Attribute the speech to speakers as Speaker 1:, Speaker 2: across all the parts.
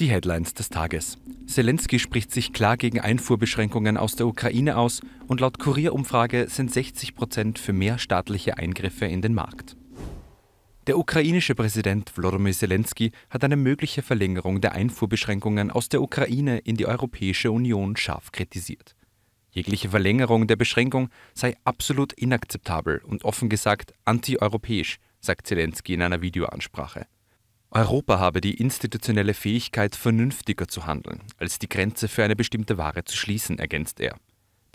Speaker 1: Die Headlines des Tages. Zelensky spricht sich klar gegen Einfuhrbeschränkungen aus der Ukraine aus und laut Kurierumfrage sind 60 Prozent für mehr staatliche Eingriffe in den Markt. Der ukrainische Präsident Wladimir Zelensky hat eine mögliche Verlängerung der Einfuhrbeschränkungen aus der Ukraine in die Europäische Union scharf kritisiert. Jegliche Verlängerung der Beschränkung sei absolut inakzeptabel und offen gesagt antieuropäisch, sagt Zelensky in einer Videoansprache. Europa habe die institutionelle Fähigkeit, vernünftiger zu handeln, als die Grenze für eine bestimmte Ware zu schließen, ergänzt er.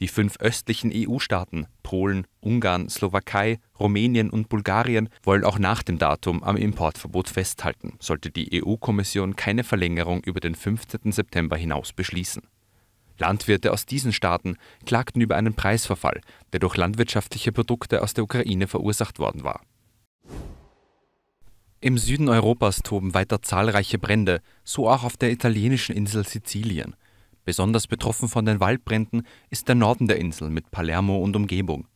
Speaker 1: Die fünf östlichen EU-Staaten Polen, Ungarn, Slowakei, Rumänien und Bulgarien wollen auch nach dem Datum am Importverbot festhalten, sollte die EU-Kommission keine Verlängerung über den 15. September hinaus beschließen. Landwirte aus diesen Staaten klagten über einen Preisverfall, der durch landwirtschaftliche Produkte aus der Ukraine verursacht worden war. Im Süden Europas toben weiter zahlreiche Brände, so auch auf der italienischen Insel Sizilien. Besonders betroffen von den Waldbränden ist der Norden der Insel mit Palermo und Umgebung.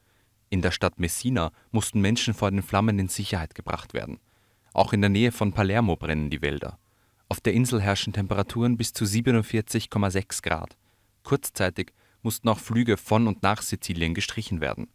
Speaker 1: In der Stadt Messina mussten Menschen vor den Flammen in Sicherheit gebracht werden. Auch in der Nähe von Palermo brennen die Wälder. Auf der Insel herrschen Temperaturen bis zu 47,6 Grad. Kurzzeitig mussten auch Flüge von und nach Sizilien gestrichen werden.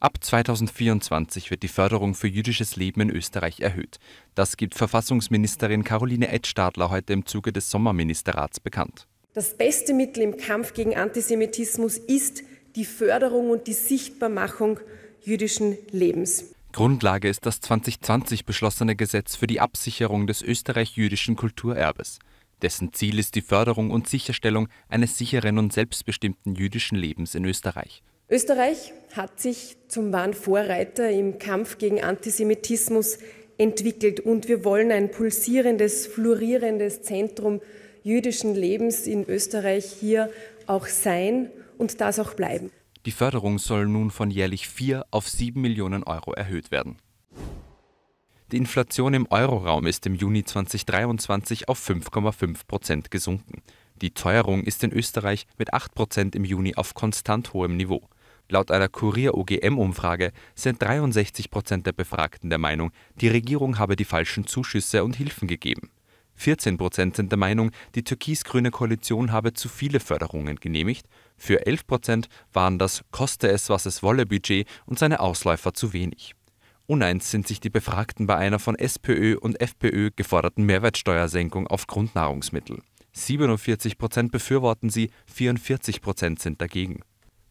Speaker 1: Ab 2024 wird die Förderung für jüdisches Leben in Österreich erhöht. Das gibt Verfassungsministerin Caroline Edtstadler heute im Zuge des Sommerministerrats bekannt.
Speaker 2: Das beste Mittel im Kampf gegen Antisemitismus ist die Förderung und die Sichtbarmachung jüdischen Lebens.
Speaker 1: Grundlage ist das 2020 beschlossene Gesetz für die Absicherung des österreich-jüdischen Kulturerbes. Dessen Ziel ist die Förderung und Sicherstellung eines sicheren und selbstbestimmten jüdischen Lebens in Österreich.
Speaker 2: Österreich hat sich zum wahren Vorreiter im Kampf gegen Antisemitismus entwickelt und wir wollen ein pulsierendes, florierendes Zentrum jüdischen Lebens in Österreich hier auch sein und das auch bleiben.
Speaker 1: Die Förderung soll nun von jährlich 4 auf 7 Millionen Euro erhöht werden. Die Inflation im Euroraum ist im Juni 2023 auf 5,5 Prozent gesunken. Die Teuerung ist in Österreich mit 8 Prozent im Juni auf konstant hohem Niveau. Laut einer Kurier-OGM-Umfrage sind 63 Prozent der Befragten der Meinung, die Regierung habe die falschen Zuschüsse und Hilfen gegeben. 14 Prozent sind der Meinung, die türkis-grüne Koalition habe zu viele Förderungen genehmigt. Für 11 Prozent waren das Koste es, was es wolle Budget und seine Ausläufer zu wenig. Uneins sind sich die Befragten bei einer von SPÖ und FPÖ geforderten Mehrwertsteuersenkung auf Grundnahrungsmittel. 47 Prozent befürworten sie, 44 Prozent sind dagegen.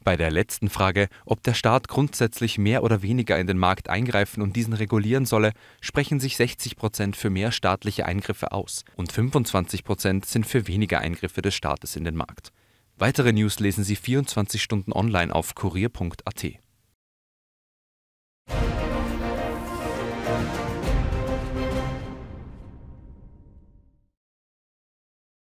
Speaker 1: Bei der letzten Frage, ob der Staat grundsätzlich mehr oder weniger in den Markt eingreifen und diesen regulieren solle, sprechen sich 60 Prozent für mehr staatliche Eingriffe aus und 25 Prozent sind für weniger Eingriffe des Staates in den Markt. Weitere News lesen Sie 24 Stunden online auf kurier.at.